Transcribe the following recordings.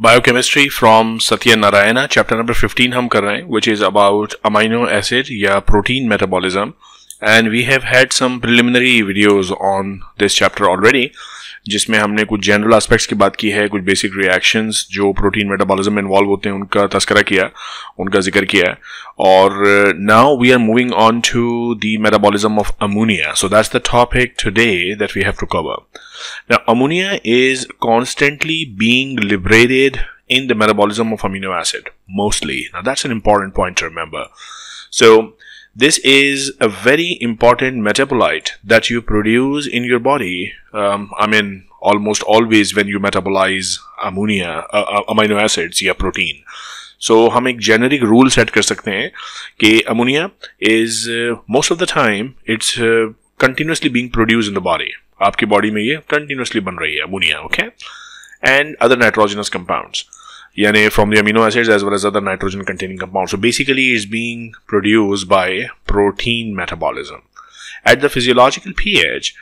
Biochemistry from Satya Narayana, chapter number 15 hum kar rahe, which is about amino acid ya protein metabolism and we have had some preliminary videos on this chapter already. जिसमें हमने कुछ general aspects की बात की है कुछ basic reactions जो protein metabolism में इन्वॉल्व होते हैं उनका तस्करा किया उनका जिक्र किया और now we are moving on to the metabolism of ammonia so that's the topic today that we have to cover now ammonia is constantly being liberated in the metabolism of amino acid mostly now that's an important point to remember so this is a very important metabolite that you produce in your body. Um, I mean, almost always when you metabolize ammonia, uh, uh, amino acids, yeah, protein. So, we can set a generic rule set that ammonia is, uh, most of the time, it's continuously being produced in the body. In your body, it's continuously being ammonia, okay? And other nitrogenous compounds yani from the amino acids as well as other nitrogen containing compounds. So basically it's being produced by protein metabolism. At the physiological pH,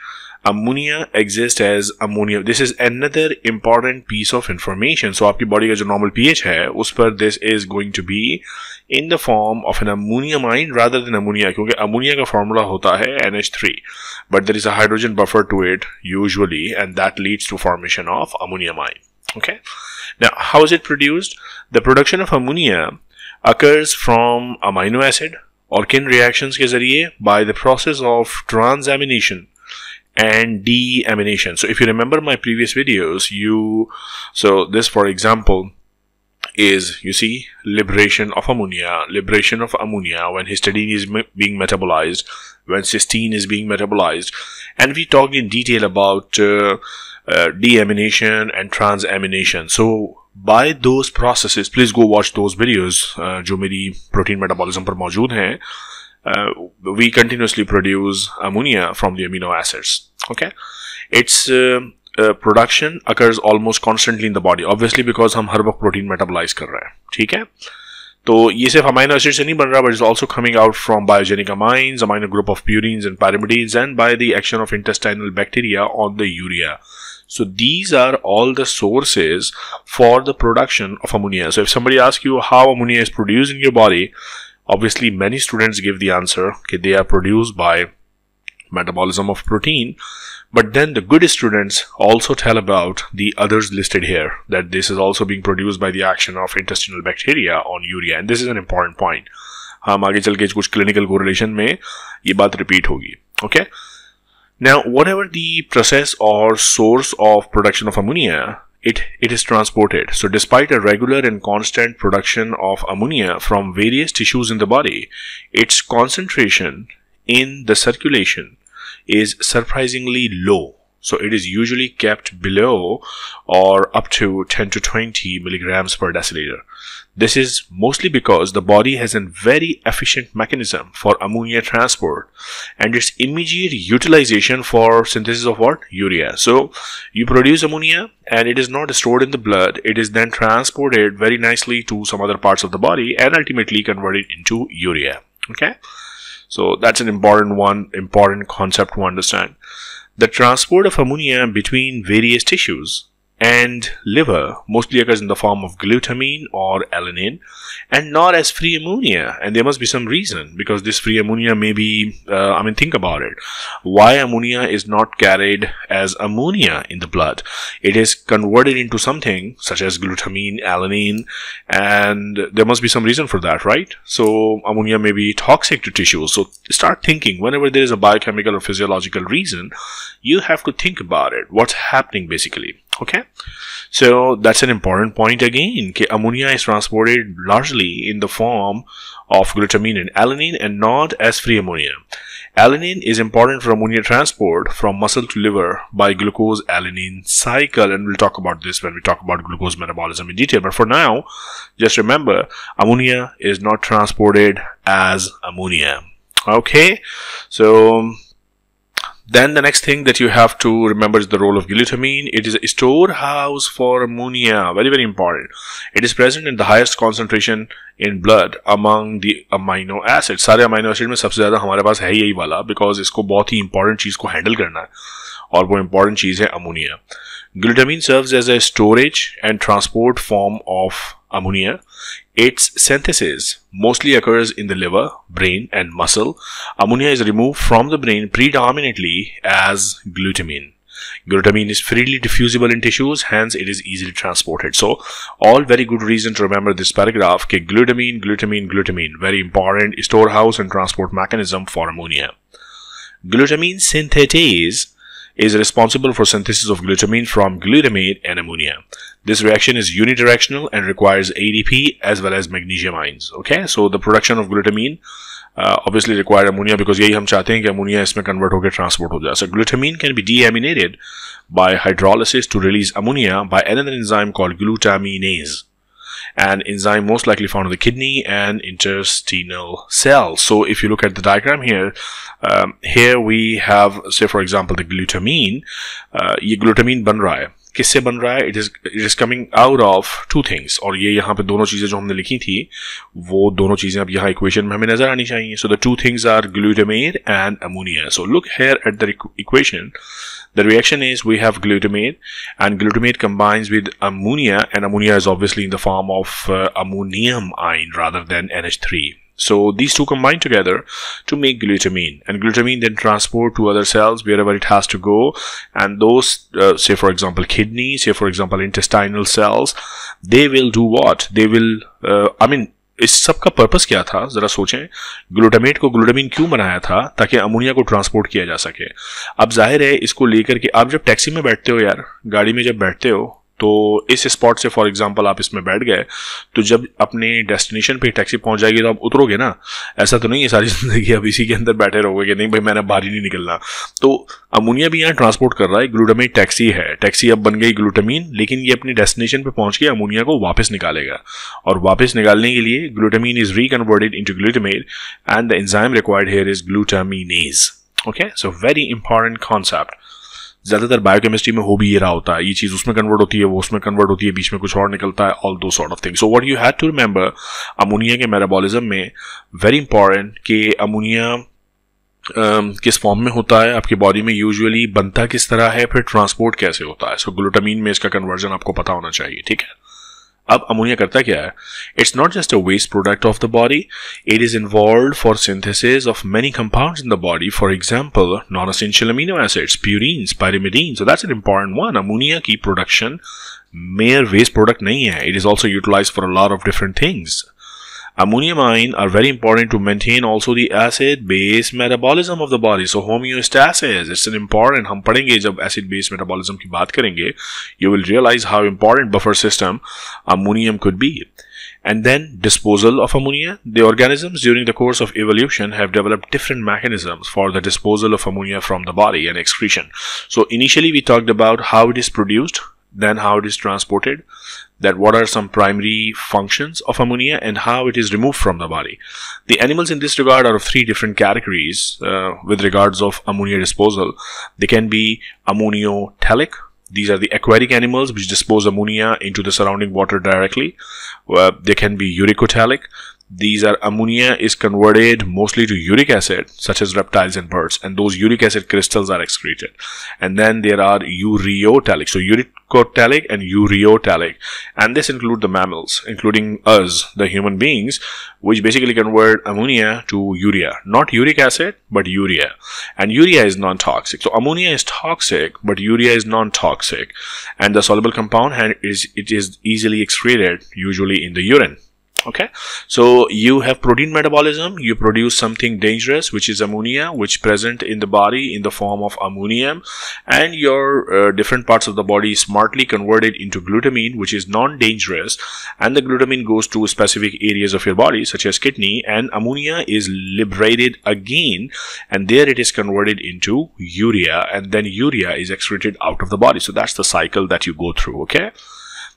ammonia exists as ammonia. This is another important piece of information. So your body का जो normal pH है this is going to be in the form of an ammonium ion rather than ammonia Because ammonia formula होता है NH3 but there is a hydrogen buffer to it usually and that leads to formation of ammonium ion. Okay. Now, how is it produced? The production of ammonia occurs from amino acid or kin reactions by the process of transamination and deamination. So if you remember my previous videos, you so this for example is you see liberation of ammonia liberation of ammonia when histidine is being metabolized when cysteine is being metabolized and we talked in detail about uh, uh, deamination and transamination so by those processes please go watch those videos uh, जो मेरी protein metabolism पर मौजूद uh, we continuously produce ammonia from the amino acids okay its uh, uh, production occurs almost constantly in the body obviously because we are वक्त protein metabolize कर रहे हैं ठीक है तो ये सिर्फ अमाइनो एसिड से नहीं बन रहा but is also coming out from biogenic amines and group and purines and pyrimidines and by the action of intestinal so these are all the sources for the production of ammonia. So if somebody asks you how ammonia is produced in your body, obviously many students give the answer, that they are produced by metabolism of protein. But then the good students also tell about the others listed here, that this is also being produced by the action of intestinal bacteria on urea. And this is an important point. हम आगे चल के कुछ clinical correlation में ये बात होगी okay? Now, whatever the process or source of production of ammonia, it, it is transported. So despite a regular and constant production of ammonia from various tissues in the body, its concentration in the circulation is surprisingly low. So it is usually kept below or up to 10 to 20 milligrams per deciliter. This is mostly because the body has a very efficient mechanism for ammonia transport and its immediate utilization for synthesis of what? Urea. So you produce ammonia and it is not stored in the blood. It is then transported very nicely to some other parts of the body and ultimately converted into urea. Okay. So that's an important one, important concept to understand. The transport of ammonia between various tissues and liver, mostly occurs in the form of glutamine or alanine, and not as free ammonia. And there must be some reason because this free ammonia may be, uh, I mean, think about it. Why ammonia is not carried as ammonia in the blood? It is converted into something such as glutamine, alanine, and there must be some reason for that, right? So ammonia may be toxic to tissues. So start thinking whenever there is a biochemical or physiological reason, you have to think about it. What's happening basically? okay so that's an important point again ammonia is transported largely in the form of glutamine and alanine and not as free ammonia alanine is important for ammonia transport from muscle to liver by glucose alanine cycle and we'll talk about this when we talk about glucose metabolism in detail but for now just remember ammonia is not transported as ammonia okay so then the next thing that you have to remember is the role of glutamine. It is a storehouse for ammonia, very, very important. It is present in the highest concentration in blood among the amino acids. सारे amino acids में सबसे ज़्यादा हमारे पास है यही वाला because इसको बहुत ही important चीज़ को handle करना है और वो important चीज़ है ammonia. Glutamine serves as a storage and transport form of ammonia. Its synthesis mostly occurs in the liver, brain, and muscle. Ammonia is removed from the brain predominantly as glutamine. Glutamine is freely diffusible in tissues, hence it is easily transported. So, all very good reason to remember this paragraph. Ke glutamine, glutamine, glutamine, very important storehouse and transport mechanism for ammonia. Glutamine synthetase is responsible for synthesis of glutamine from glutamate and ammonia. This reaction is unidirectional and requires ADP as well as magnesium ions. Okay, so the production of glutamine uh, obviously require ammonia because यही हम चाहते हैं कि ammonia इसमें convert होकर transport हो जाए. So glutamine can be deaminated by hydrolysis to release ammonia by another enzyme called glutaminase an enzyme most likely found in the kidney and intestinal cells. So if you look at the diagram here, um, here we have, say for example, the glutamine, uh, glutamine bunrai. किससे बन रहा है it is it is coming out of two things और ये यहाँ पे दोनों चीजें जो हमने लिखी थी वो दोनों चीजें अब यहाँ इक्वेशन में हमें नजर आनी चाहिए so the two things are glutamate and ammonia so look here at the equation The reaction is we have glutamate and glutamate combines with ammonia and ammonia is obviously in the form of uh, ammonium ion rather than NH3. So these two combine together to make glutamine and glutamine then transport to other cells wherever it has to go and those uh, say for example kidneys say for example intestinal cells they will do what they will uh, I mean इस सब का purpose क्या था जरा सोचें glutamate को glutamine क्यों बनाया था ताकि अमोनिया को ट्रांसपोर्ट किया जा सके अब जाहिर है इसको लेकर के आप जब टैक्सी में बैठते हो यार गाड़ी में जब बैठते हो तो इस स्पॉट से फॉर एग्जांपल आप इसमें बैठ गए तो जब अपने डेस्टिनेशन पे टैक्सी पहुंच जाएगी तो आप उतरोगे ना ऐसा तो नहीं है सारी ज़िंदगी अब इसी के अंदर बैठे रहोगे कि नहीं भाई मैंने बाहर ही नहीं निकलना तो अमोनिया भी यहाँ ट्रांसपोर्ट कर रहा है ग्लूटामेट टैक्सी है टैक्सी अब बन गई ग्लूटामीन लेकिन ये अपनी डेस्टिनेशन पर पहुंच के अमोनिया को वापस निकालेगा और वापस निकालने के लिए glutamine is reconverted into glutamate and the enzyme required here is glutaminase okay so very important concept ज्यादातर बायोकेमिस्ट्री में हो भी ये रहा होता है ये चीज उसमें कन्वर्ट होती है वो उसमें कन्वर्ट होती है बीच में कुछ और निकलता है although sort of thing so what you had to remember ammonia के मेटाबॉलिज्म में वेरी इंपॉर्टेंट कि अमोनिया Uh, um, किस फॉर्म में होता है आपकी बॉडी में यूजुअली बनता किस तरह है फिर ट्रांसपोर्ट कैसे होता है सो so, ग्लूटामीन में इसका कन्वर्जन आपको पता होना चाहिए ठीक है अब अमोनिया करता क्या है it's not just a waste product of the body it is involve for synthesis of many compounds in the body for example non essential amino acids purines pyrimidine so that's an important one ammonia की production mere waste product नहीं है it is also utilize for a lot of different things Ammonium ions are very important to maintain also the acid-base metabolism of the body. So homeostasis, it's an important. हम पढ़ेंगे जब acid-base metabolism you will realize how important buffer system ammonium could be. And then disposal of ammonia. The organisms during the course of evolution have developed different mechanisms for the disposal of ammonia from the body and excretion. So initially we talked about how it is produced then how it is transported, that what are some primary functions of ammonia and how it is removed from the body. The animals in this regard are of three different categories uh, with regards of ammonia disposal. They can be ammoniotellic. These are the aquatic animals which dispose ammonia into the surrounding water directly. Uh, they can be uricotelic these are ammonia is converted mostly to uric acid such as reptiles and birds and those uric acid crystals are excreted and then there are ureotalic so uricotalic and ureotalic and this include the mammals including us the human beings which basically convert ammonia to urea not uric acid but urea and urea is non-toxic so ammonia is toxic but urea is non-toxic and the soluble compound is it is easily excreted usually in the urine okay so you have protein metabolism you produce something dangerous which is ammonia which present in the body in the form of ammonium and your uh, different parts of the body smartly converted into glutamine which is non-dangerous and the glutamine goes to specific areas of your body such as kidney and ammonia is liberated again and there it is converted into urea and then urea is excreted out of the body so that's the cycle that you go through okay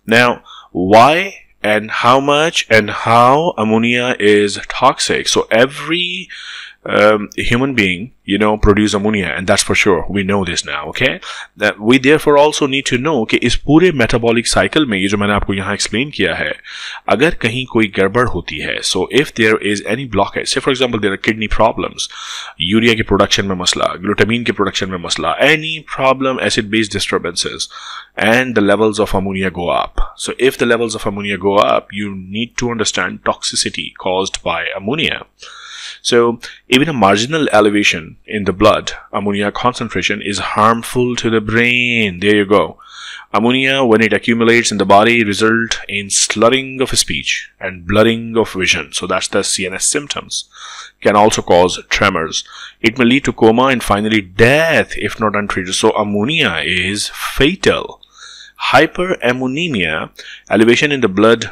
now why and how much and how ammonia is toxic. So every um, human being, you know, produce ammonia, and that's for sure. We know this now, okay? That we therefore also need to know Okay, is pure metabolic cycle में ये जो मैंने explain किया है, अगर so if there is any blockage, say for example there are kidney problems, urea production में glutamine के production में any problem acid-base disturbances, and the levels of ammonia go up. So if the levels of ammonia go up, you need to understand toxicity caused by ammonia. So even a marginal elevation in the blood ammonia concentration is harmful to the brain. There you go. Ammonia, when it accumulates in the body, result in slurring of speech and blurring of vision. So that's the CNS symptoms. Can also cause tremors. It may lead to coma and finally death if not untreated. So ammonia is fatal. Hyperammonemia, elevation in the blood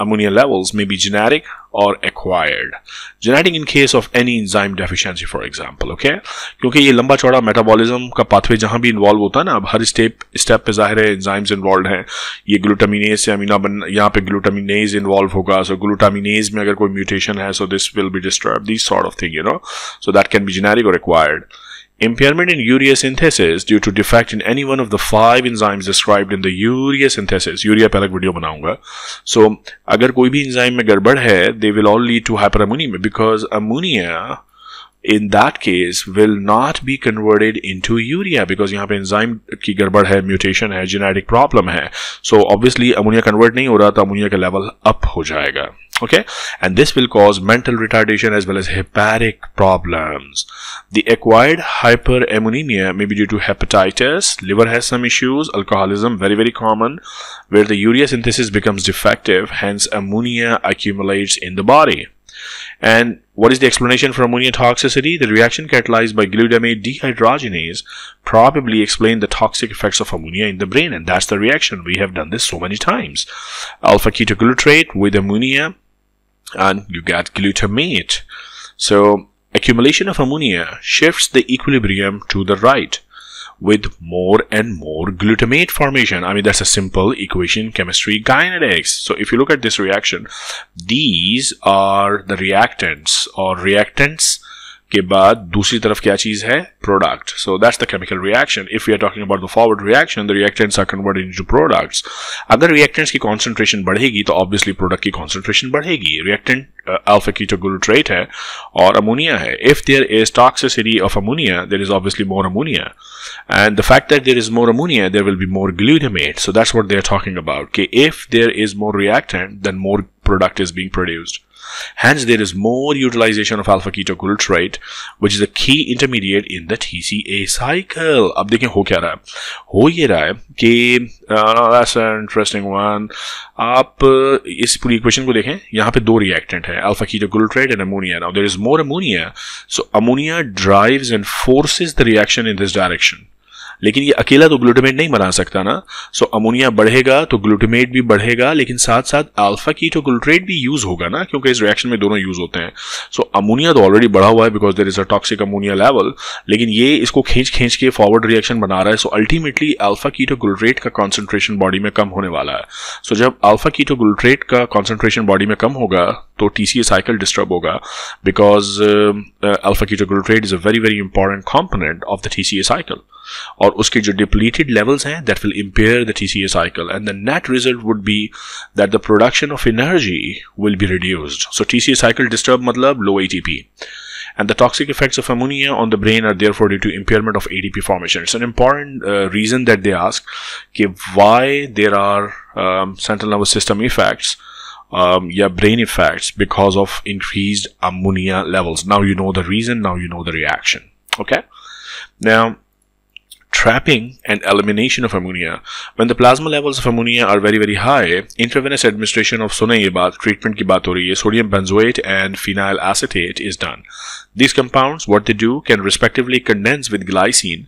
ammonia levels may be genetic or acquired. Genetic in case of any enzyme deficiency for example, okay? क्योंकि ये लंबा चौड़ा metabolism का pathway जहां भी involve होता है ना अब हर स्टेप स्टेप पे जाहिर है एंजाइम्स इन्वॉल्व हैं ये ग्लूटामिनेज से अमीना बन यहाँ पे ग्लूटामिनेज इन्वॉल्व होगा सो ग्लूटामिनेज में अगर कोई म्यूटेशन है so this will be disturb this sort of thing you know so that can be generic और acquired Impairment in urea synthesis due to defect in any one of the five enzymes described in the urea synthesis. Urea पर video बनाऊंगा. So अगर कोई भी enzyme में गड़बड़ है, they will all lead to hyperammonemia because ammonia in that case will not be converted into urea because यहाँ पे enzyme की गड़बड़ है, mutation है, genetic problem है. So obviously ammonia convert नहीं हो रहा तो ammonia का level up हो जाएगा. okay and this will cause mental retardation as well as hepatic problems the acquired hyperammonemia may be due to hepatitis liver has some issues alcoholism very very common where the urea synthesis becomes defective hence ammonia accumulates in the body and what is the explanation for ammonia toxicity? The reaction catalyzed by glutamate dehydrogenase probably explain the toxic effects of ammonia in the brain and that's the reaction. We have done this so many times. Alpha ketoglutarate with ammonia and you get glutamate. So accumulation of ammonia shifts the equilibrium to the right with more and more glutamate formation. I mean, that's a simple equation chemistry kinetics. So if you look at this reaction, these are the reactants or reactants के बाद दूसरी तरफ क्या चीज है product so that's the chemical reaction if you are talking about the forward reaction the reactants are converted into products अगर reactants की concentration बढ़ेगी तो ऑब्वियसली प्रोडक्ट की कॉन्सेंट्रेशन बढ़ेगी रिएक्टेंट अल्फा ग्लूट्रेट है और अमोनिया है if there is toxicity of ammonia there is obviously more ammonia and the fact that there is more ammonia there will be more glutamate so that's what they are talking about कि if there is more reactant then more product is being produced Hence, there is more utilization of alpha ketoglutarate, which is a key intermediate in the TCA cycle. अब देखें हो क्या रहा है हो ये रहा है कि दैट्स इंटरेस्टिंग वन आप इस पूरी इक्वेशन को देखें यहाँ पे दो रिएक्टेंट है alpha ketoglutarate and ammonia now there is more ammonia so ammonia drives and forces the reaction in this direction लेकिन ये अकेला तो ग्लूटामेट नहीं बना सकता ना सो अमोनिया बढ़ेगा तो ग्लूटामेट भी बढ़ेगा लेकिन साथ साथ अल्फा कीटो ग्लूट्रेट भी यूज होगा ना क्योंकि इस रिएक्शन में दोनों यूज होते हैं सो so, अमोनिया तो ऑलरेडी बढ़ा हुआ है because there is a toxic ammonia level लेकिन ये इसको खींच खींच के फॉरवर्ड रिएक्शन बना रहा है सो अल्टीमेटली अल्फा कीटो ग्लूट्रेट का कॉन्सेंट्रेशन बॉडी में कम होने वाला है सो so, जब अल्फा कीटो ग्लूट्रेट का कॉन्सेंट्रेशन बॉडी में कम होगा तो TCA cycle disturb होगा because uh, uh, alpha ketoglutarate is a very very important component of the TCA cycle और उसके depleted levels that will impair the TCA cycle and the net result would be that the production of energy will be reduced so TCA cycle disturb मतलब low ATP and the toxic effects of ammonia on the brain are therefore due to impairment of ADP formation. It's an important uh, reason that they ask why there are um, central nervous system effects um, your brain effects because of increased ammonia levels. Now you know the reason, now you know the reaction. Okay? Now, trapping and elimination of ammonia. When the plasma levels of ammonia are very very high, intravenous administration of sune treatment ki baat ho rahi hai, sodium benzoate and phenyl acetate is done. These compounds, what they do, can respectively condense with glycine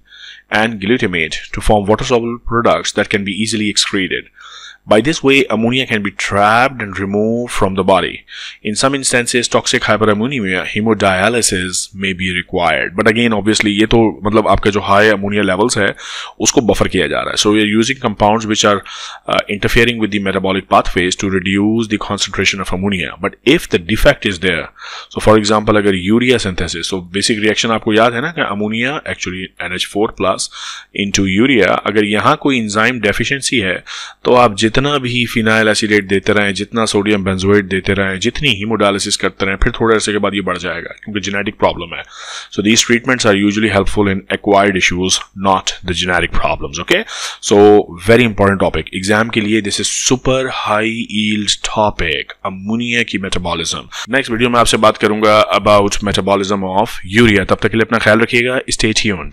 and glutamate to form water-soluble products that can be easily excreted. By this way, ammonia can be trapped and removed from the body. In some instances, toxic hyperammonemia, hemodialysis may be required. But again, obviously, ये तो मतलब आपके जो high ammonia levels है, उसको buffer किया जा रहा है. So we are using compounds which are uh, interfering with the metabolic pathways to reduce the concentration of ammonia. But if the defect is there, so for example, अगर urea synthesis, so basic reaction आपको याद है ना कि ammonia actually NH4 plus into urea, अगर यहाँ कोई enzyme deficiency है, तो आप जितना जितना भी फिनाइल एसिडेट देते रहें जितना सोडियम बेंजोइट देते रहें जितनी हीमोडायलिसिस करते रहें फिर थोड़े अरसे के बाद ये बढ़ जाएगा क्योंकि जेनेटिक प्रॉब्लम है so these treatments are usually helpful in acquired issues not the genetic problems okay so very important topic exam के लिए this is super high yield topic ammonia की मेटाबॉलिज्म नेक्स्ट वीडियो में आपसे बात करूंगा about metabolism of urea तब तक के लिए अपना ख्याल रखिएगा स्टे ट्यून्ड